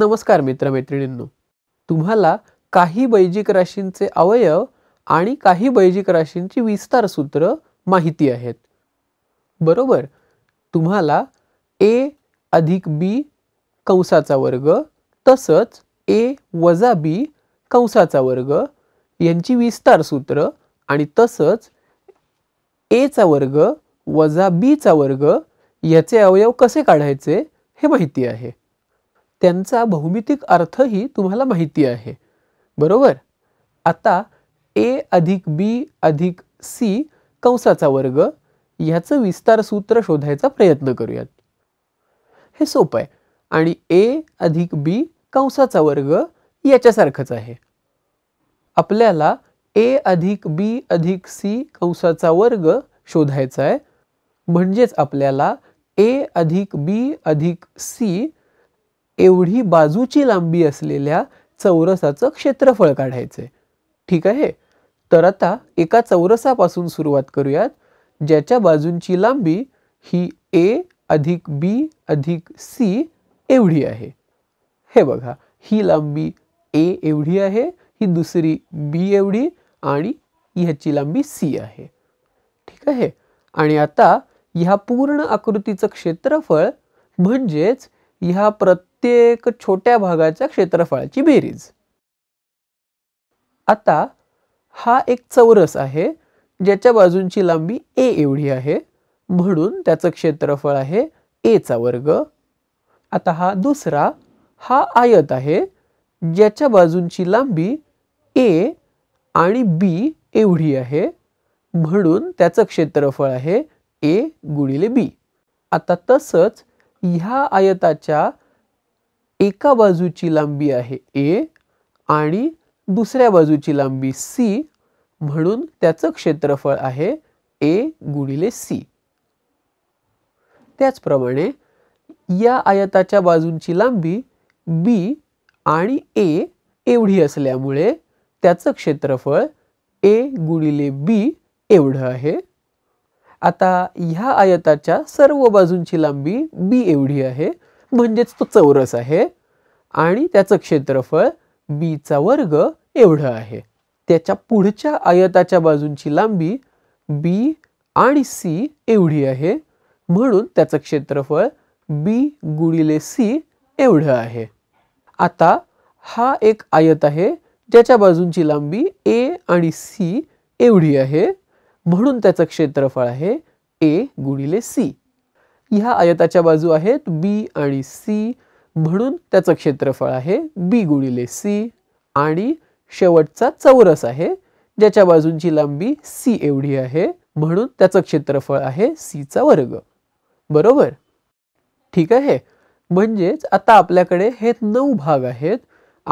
नमस्कार मित्रमैत्रिणींनो तुम्हाला काही वैजिक राशींचे अवयव आणि काही वैजिक राशींची विस्तार सूत्र माहिती आहेत बरोबर तुम्हाला ए अधिक बी कंसाचा वर्ग तसंच ए वजा बी कंसाचा वर्ग यांची विस्तार सूत्र आणि तसंच एचा वर्ग वजा बीचा वर्ग याचे अवयव कसे काढायचे हे माहिती आहे त्यांचा भौमितिक अर्थही तुम्हाला माहिती आहे बरोबर आता ए अधिक बी अधिक सी कंसाचा वर्ग ह्याचं विस्तार सूत्र शोधायचा प्रयत्न करूयात हे सोपं आहे आणि ए अधिक बी कंसाचा वर्ग याच्यासारखंच आहे आपल्याला ए अधिक बी अधिक सी कंसाचा वर्ग शोधायचा आहे म्हणजेच आपल्याला ए अधिक बी अधिक सी एवढी बाजूची लांबी असलेल्या चौरसाचं क्षेत्रफळ काढायचं ठीक आहे तर आता एका चौरसापासून सुरुवात करूयात ज्याच्या बाजूंची लांबी ही ए अधिक बी अधिक सी एवढी आहे हे बघा ही लांबी ए एवढी आहे ही दुसरी बी एवढी आणि ह्याची लांबी सी आहे ठीक आहे आणि आता ह्या पूर्ण आकृतीचं क्षेत्रफळ म्हणजेच ह्या प्रत प्रत्येक छोट्या भागाच्या क्षेत्रफळाची बेरीज आता हा एक चौरस आहे ज्याच्या बाजूंची लांबी ए एवढी आहे म्हणून त्याचं क्षेत्रफळ आहे एचा वर्ग आता हा दुसरा हा आयत आहे ज्याच्या बाजूंची लांबी ए आणि बी एवढी आहे म्हणून त्याचं क्षेत्रफळ आहे ए गुणिले बी आता तसंच ह्या आयताच्या एका बाजूची लांबी आहे ए आणि दुसऱ्या बाजूची लांबी सी म्हणून त्याचं क्षेत्रफळ आहे ए गुणिले सी त्याचप्रमाणे या आयताच्या बाजूंची लांबी बी आणि ए एवढी असल्यामुळे त्याचं क्षेत्रफळ ए गुणिले बी एवढं आहे आता ह्या आयताच्या सर्व बाजूंची लांबी बी एवढी आहे म्हणजेच तो चौरस आहे आणि त्याचं क्षेत्रफळ बीचा वर्ग एवढं आहे त्याच्या पुढच्या आयताच्या बाजूंची लांबी बी आणि सी एवढी आहे म्हणून त्याचं क्षेत्रफळ बी गुणिले सी एवढं आहे आता हा एक आयत आहे ज्याच्या बाजूंची लांबी ए आणि सी एवढी आहे म्हणून त्याचं क्षेत्रफळ आहे ए गुणिले सी ह्या आयताच्या बाजू आहेत बी आणि सी म्हणून त्याचं क्षेत्रफळ आहे बी गुणिले सी आणि शेवटचा चौरस आहे ज्याच्या बाजूंची लांबी सी एवढी आहे म्हणून त्याचं क्षेत्रफळ आहे सीचा वर्ग बरोबर ठीक आहे म्हणजेच आता आपल्याकडे हे नऊ भाग आहेत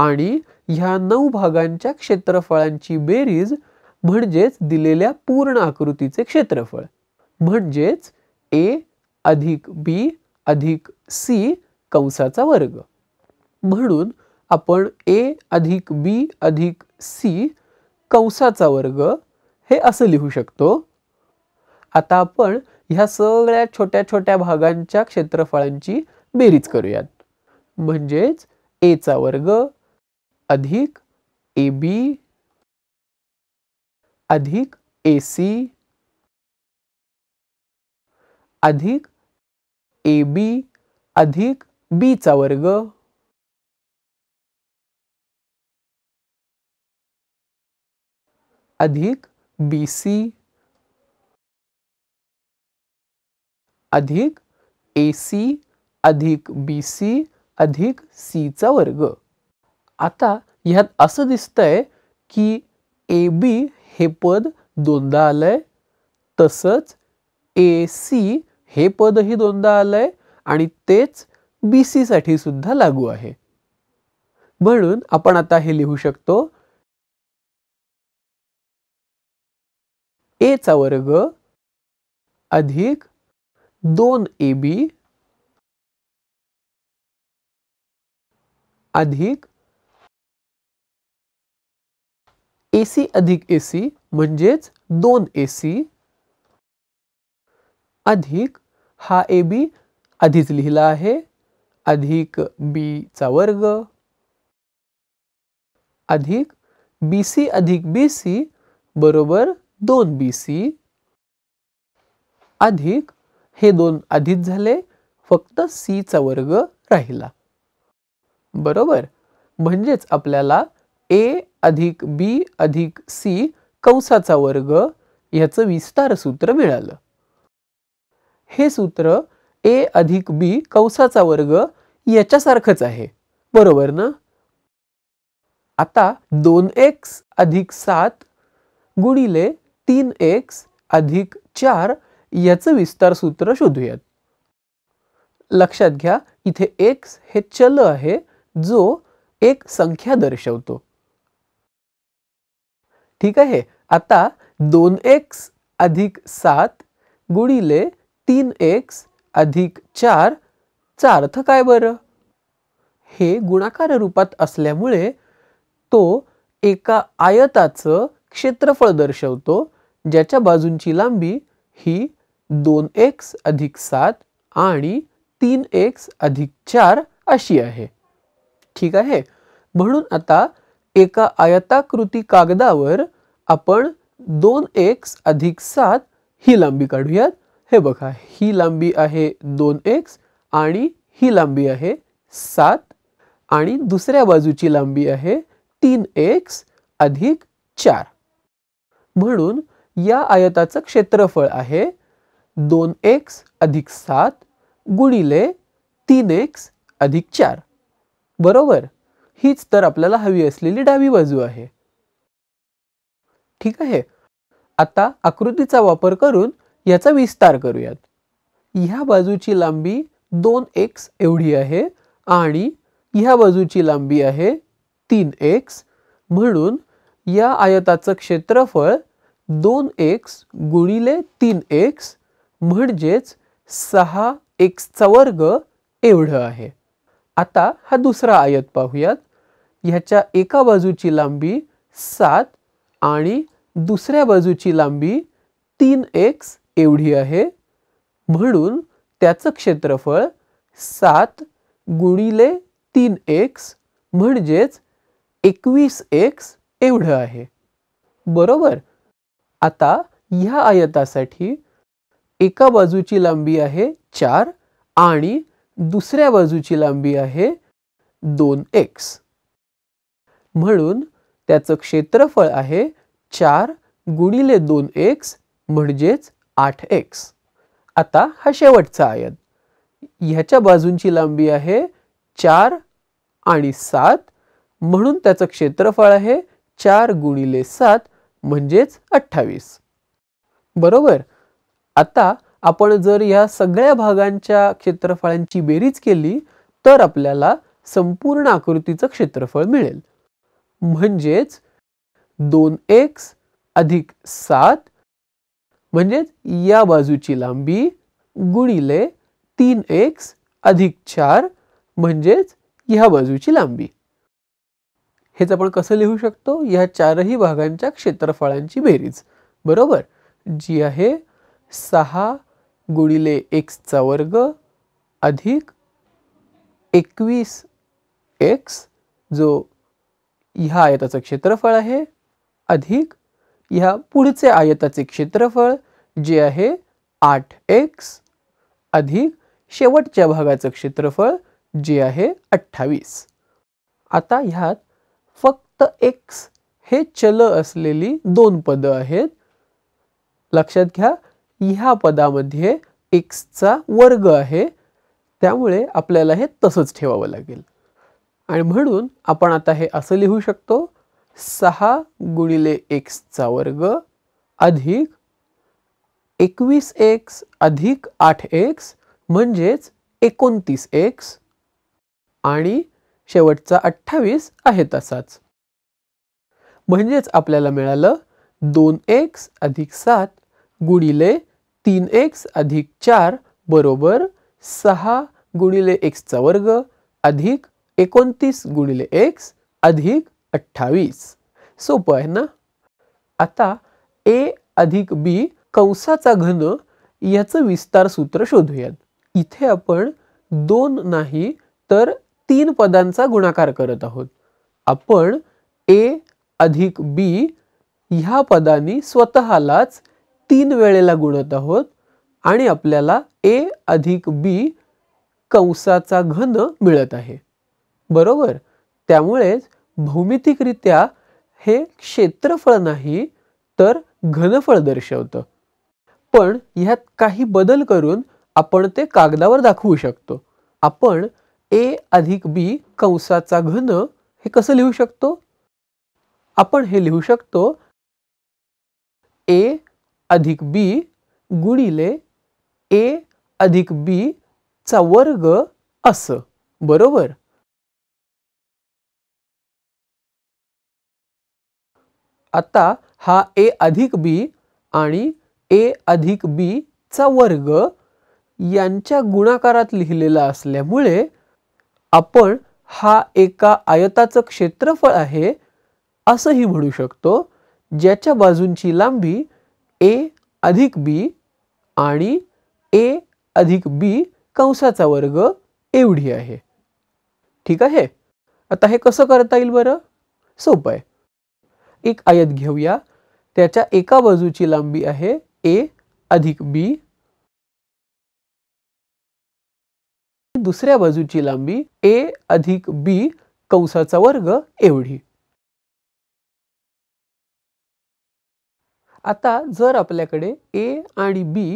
आणि ह्या नऊ भागांच्या क्षेत्रफळांची बेरीज म्हणजेच दिलेल्या पूर्ण आकृतीचे क्षेत्रफळ म्हणजेच ए अधिक बी अधिक सी कंसाचा वर्ग म्हणून आपण ए अधिक बी अधिक सी कंसाचा वर्ग हे असं लिहू शकतो आता आपण ह्या सगळ्या छोट्या छोट्या भागांच्या क्षेत्रफळांची बेरीज करूयात म्हणजेच एचा वर्ग अधिक ए बी अधिक ए सी अधिक ए बी अधिक बीचा वर्ग अधिक बी सी अधिक ए सी अधिक बी सी अधिक सीचा वर्ग आता ह्यात असं दिसतंय की ए बी हे पद दोनदा आलंय तसंच ए सी हे पद ही दोनदा आलंय आणि तेच बी साठी सुद्धा लागू आहे म्हणून आपण आता हे लिहू शकतो चा वर्ग अधिक दोन ए बी अधिक एसी अधिक एसी म्हणजेच दोन एसी अधिक हा ए बी आधीच लिहिला आहे अधिक बी चा वर्ग अधिक बी सी अधिक बी सी बरोबर दोन बी सी अधिक हे दोन आधीच झाले फक्त सी चा वर्ग राहिला बरोबर म्हणजेच आपल्याला ए अधिक बी अधिक सी कंसाचा वर्ग याचं विस्तार सूत्र मिळालं हे सूत्र ए अधिक बी कंसाचा वर्ग याच्यासारखंच आहे बरोबर ना आता दोन एक्स अधिक सात गुणिले तीन एक्स अधिक चार याचं विस्तार सूत्र शोधूयात लक्षात घ्या इथे एक्स हे चल आहे जो एक संख्या दर्शवतो ठीक आहे आता दोन एक्स अधिक सात गुणिले तीन एक्स अधिक चार अर्थ काय बरं हे गुणाकार रूपात असल्यामुळे तो एका आयताचं क्षेत्रफळ दर्शवतो ज्याच्या बाजूंची लांबी ही दोन एक्स अधिक सात आणि तीन एक्स अधिक चार अशी आहे ठीक आहे म्हणून आता एका आयताकृती कागदावर आपण दोन एक्स अधिक सात ही लांबी काढूयात हे बघा ही लांबी आहे दोन एक्स आणि ही लांबी आहे सात आणि दुसऱ्या बाजूची लांबी आहे तीन एक्स अधिक चार म्हणून या आयताचं क्षेत्रफळ आहे दोन एक्स अधिक सात गुणिले तीन एक्स अधिक चार बरोबर हीच तर आपल्याला हवी असलेली डावी बाजू आहे ठीक आहे आता आकृतीचा वापर करून याचा विस्तार करूयात ह्या बाजूची लांबी दोन एक्स एवढी आहे आणि ह्या बाजूची लांबी आहे तीन एक्स म्हणून या आयताचं क्षेत्रफळ दोन एक्स गुणिले तीन एक्स म्हणजेच सहा एक्सचा वर्ग एवढं आहे आता हा दुसरा आयत पाहूयात ह्याच्या एका बाजूची लांबी सात आणि दुसऱ्या बाजूची लांबी तीन एक्स एवढी आहे म्हणून त्याचं क्षेत्रफळ सात गुणिले तीन एक्स म्हणजेच एकवीस एक्स एवढं आहे बरोबर आता ह्या आयतासाठी एका बाजूची लांबी आहे चार आणि दुसऱ्या बाजूची लांबी आहे दोन एक्स म्हणून त्याचं क्षेत्रफळ आहे चार गुणिले दोन एक्स म्हणजेच आठ एक्स आता हा शेवटचा आयत ह्याच्या बाजूंची लांबी आहे चार आणि सात म्हणून त्याचं क्षेत्रफळ आहे चार गुणिले सात म्हणजेच अठ्ठावीस बरोबर आता आपण जर या सगळ्या भागांच्या क्षेत्रफळांची बेरीज केली तर आपल्याला संपूर्ण आकृतीचं क्षेत्रफळ मिळेल म्हणजेच दोन एक्स अधिक सात म्हणजेच या बाजूची लांबी गुणिले तीन एक्स अधिक चार म्हणजेच ह्या बाजूची लांबी हेच आपण कसं लिहू शकतो ह्या चारही भागांच्या क्षेत्रफळांची बेरीज बरोबर जी आहे सहा गुणिले एक्सचा वर्ग अधिक एकवीस एक्स जो ह्या आयताचं क्षेत्रफळ आहे अधिक ह्या पुढचे आयताचे क्षेत्रफळ जे आहे आठ एक्स अधिक शेवटच्या भागाचं क्षेत्रफळ जे आहे अठ्ठावीस आता ह्यात फक्त एक्स हे चल असलेली दोन पदं आहेत लक्षात घ्या ह्या पदामध्ये एक्सचा वर्ग आहे त्यामुळे आपल्याला हे तसंच ठेवावं लागेल आणि म्हणून आपण आता हे असं लिहू शकतो सहा गुणिले एक्सचा वर्ग अधिक एकवीस एक्स अधिक आठ एक्स म्हणजेच एकोणतीस एक्स आणि शेवटचा अठ्ठावीस आहे तसाच म्हणजेच आपल्याला मिळालं दोन एक्स अधिक सात गुणिले तीन एक्स अधिक चार बरोबर सहा गुणिले एक्सचा वर्ग अधिक एकोणतीस गुणिले एक्स अधिक अठ्ठावीस सोपं आहे ना आता ए अधिक बी कंसाचा घन याचं विस्तार सूत्र शोधूयात इथे आपण दोन नाही तर तीन पदांचा गुणाकार करत आहोत आपण ए अधिक बी ह्या पदांनी स्वतःलाच तीन वेळेला गुणत आहोत आणि आपल्याला ए अधिक बी कंसाचा घन मिळत आहे बरोबर त्यामुळेच भौमितिकरित्या हे क्षेत्रफळ नाही तर घनफळ दर्शवतं पण ह्यात काही बदल करून आपण ते कागदावर दाखवू शकतो आपण ए अधिक बी कंसाचा घन हे कसं लिहू शकतो आपण हे लिहू शकतो ए अधिक बी गुणिले ए अधिक बी चा वर्ग असं बरोबर आता हा ए अधिक बी आणि ए अधिक बी चा वर्ग यांच्या गुणाकारात लिहिलेला असल्यामुळे आपण हा एका आयताचं क्षेत्रफळ आहे असंही म्हणू शकतो ज्याच्या बाजूंची लांबी ए अधिक बी आणि ए अधिक बी कंसाचा वर्ग एवढी आहे ठीक आहे आता हे कसं करता येईल बरं सोपं आहे एक आयत घेऊया त्याच्या एका बाजूची लांबी आहे ए अधिक बी दुसऱ्या बाजूची लांबी ए अधिक बी कंसाचा वर्ग एवढी आता जर आपल्याकडे ए आणि बी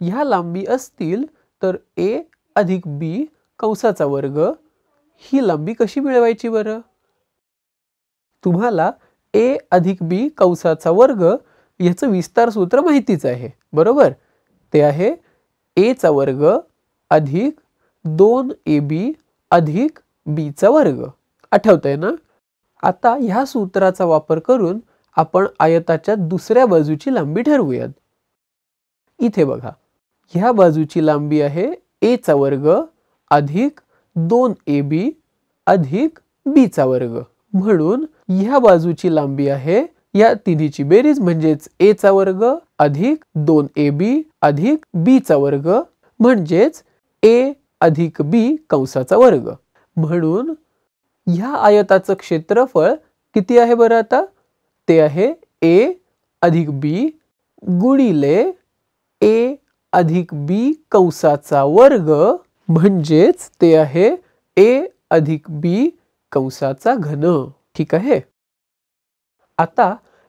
ह्या लांबी असतील तर ए अधिक बी कंसाचा वर्ग ही लांबी कशी मिळवायची बरं तुम्हाला ए अधिक बी कंसाचा वर्ग याचं विस्तार सूत्र माहितीच आहे बरोबर ते आहे चा वर्ग अधिक दोन ए बी अधिक बीचा वर्ग आठवतंय ना आता ह्या सूत्राचा वापर करून आपण आयताच्या दुसऱ्या बाजूची लांबी ठरवूयात इथे बघा ह्या बाजूची लांबी आहे चा वर्ग अधिक दोन ए बी अधिक बीचा वर्ग म्हणून ह्या बाजूची लांबी आहे या तिन्हीची बेरीज म्हणजेच ए चा वर्ग अधिक दोन ए बी अधिक बी चा वर्ग म्हणजेच ए अधिक बी कंसाचा वर्ग म्हणून ह्या आयताचं क्षेत्रफळ किती आहे बरं आता ते आहे ए अधिक बी गुणिले ए अधिक बी कंसाचा वर्ग म्हणजेच ते आहे ए अधिक बी कंसाचा घन ठीक आहे आता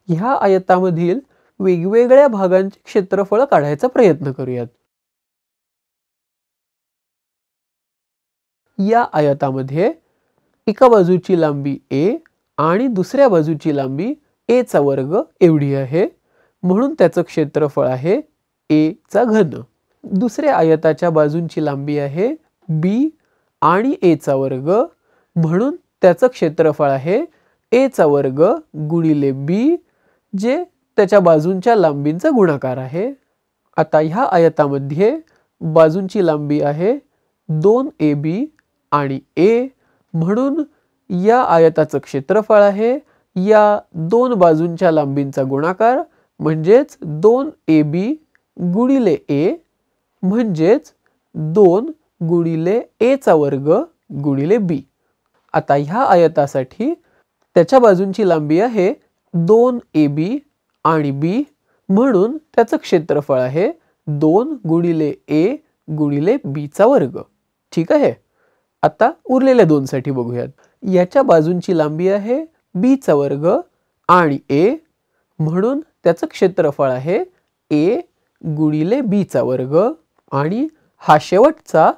ह्या आयतामधील वेगवेगळ्या भागांचे क्षेत्रफळ काढायचा प्रयत्न करूयात या आयतामध्ये एका बाजूची लांबी ए आणि दुसऱ्या बाजूची लांबी ए चा वर्ग एवढी आहे म्हणून त्याचं क्षेत्रफळ आहे ए चा घन दुसऱ्या आयताच्या बाजूंची लांबी आहे बी आणि ए चा वर्ग म्हणून त्याचं क्षेत्रफळ आहे एचा वर्ग गुणिले बी जे त्याच्या बाजूंच्या लांबींचा गुणाकार आहे आता ह्या आयतामध्ये बाजूंची लांबी आहे दोन ए बी आणि ए म्हणून या आयताचं क्षेत्रफळ आहे या दोन बाजूंच्या लांबींचा गुणाकार म्हणजेच दोन ए बी गुणिले ए म्हणजेच दोन गुणिले एचा वर्ग गुणिले बी आता ह्या आयतासाठी त्याच्या बाजूंची लांबी आहे दोन ए बी आणि बी म्हणून त्याचं क्षेत्रफळ आहे दोन गुणिले ए गुणिले बीचा वर्ग ठीक आहे आता उरलेल्या दोनसाठी बघूयात याच्या बाजूंची लांबी आहे बीचा वर्ग आणि ए म्हणून त्याचं क्षेत्रफळ आहे ए गुणिले बीचा वर्ग आणि हा शेवटचा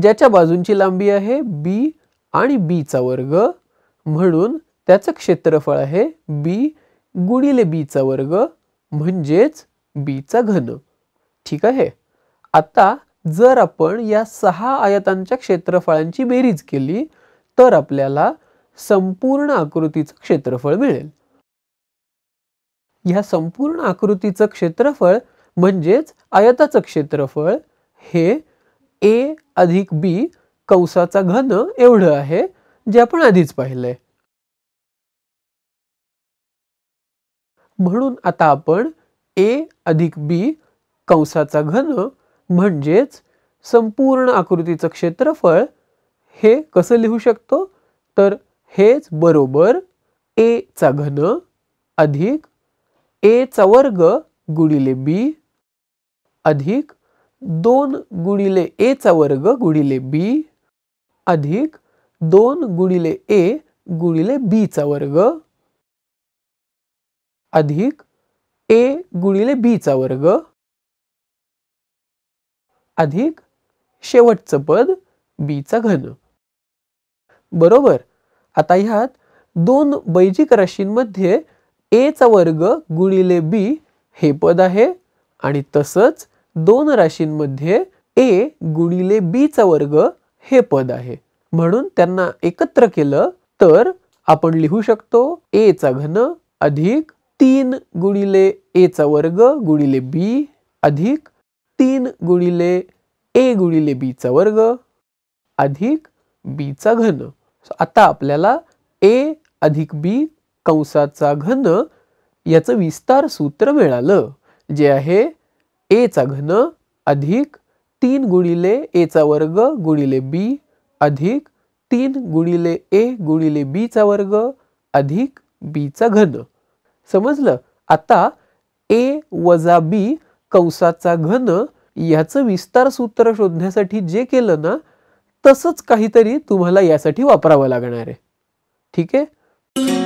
ज्याच्या बाजूंची लांबी आहे बी आणि बीचा वर्ग म्हणून त्याचं क्षेत्रफळ आहे बी गुणिले बीचा वर्ग म्हणजेच बीचा घन ठीक आहे आता जर आपण या सहा आयतांच्या क्षेत्रफळांची बेरीज केली तर आपल्याला संपूर्ण आकृतीचं क्षेत्रफळ मिळेल ह्या संपूर्ण आकृतीचं क्षेत्रफळ म्हणजेच आयताचं क्षेत्रफळ हे ए अधिक बी कंसाचा घन एवढं आहे जे आपण आधीच पाहिलंय म्हणून आता आपण ए अधिक बी कंसाचा घन म्हणजेच संपूर्ण आकृतीचं क्षेत्रफळ हे कसं लिहू शकतो तर हेच बरोबर ए चा घन अधिक ए चा वर्ग गुणिले बी अधिक दोन गुणिले ए चा वर्ग गुणिले बी अधिक दोन गुणिले ए गुणिले बी चा वर्ग अधिक ए गुणिले बीचा वर्ग अधिक शेवटचं पद चा घन बरोबर आता ह्यात दोन बैजिक राशींमध्ये ए चा वर्ग गुणिले बी हे पद आहे आणि तसंच दोन राशींमध्ये ए गुणिले बीचा वर्ग हे पद आहे म्हणून त्यांना एकत्र केलं तर आपण लिहू शकतो ए चा घन अधिक तीन गुणिले एचा वर्ग गुणिले बी अधिक तीन गुणिले ए गुणिले बीचा वर्ग अधिक बीचा घन आता आपल्याला ए अधिक बी कंसाचा घन याचं विस्तार सूत्र मिळालं जे आहे एचा घन अधिक तीन गुणिले एचा वर्ग गुणिले बी अधिक तीन गुणिले ए गुणिले बीचा वर्ग अधिक बीचा घन समजलं आता ए वजा बी कंसाचा घन याचं विस्तार सूत्र शोधण्यासाठी जे केलं ना तसंच काहीतरी तुम्हाला यासाठी वापरावं लागणार आहे ठीक आहे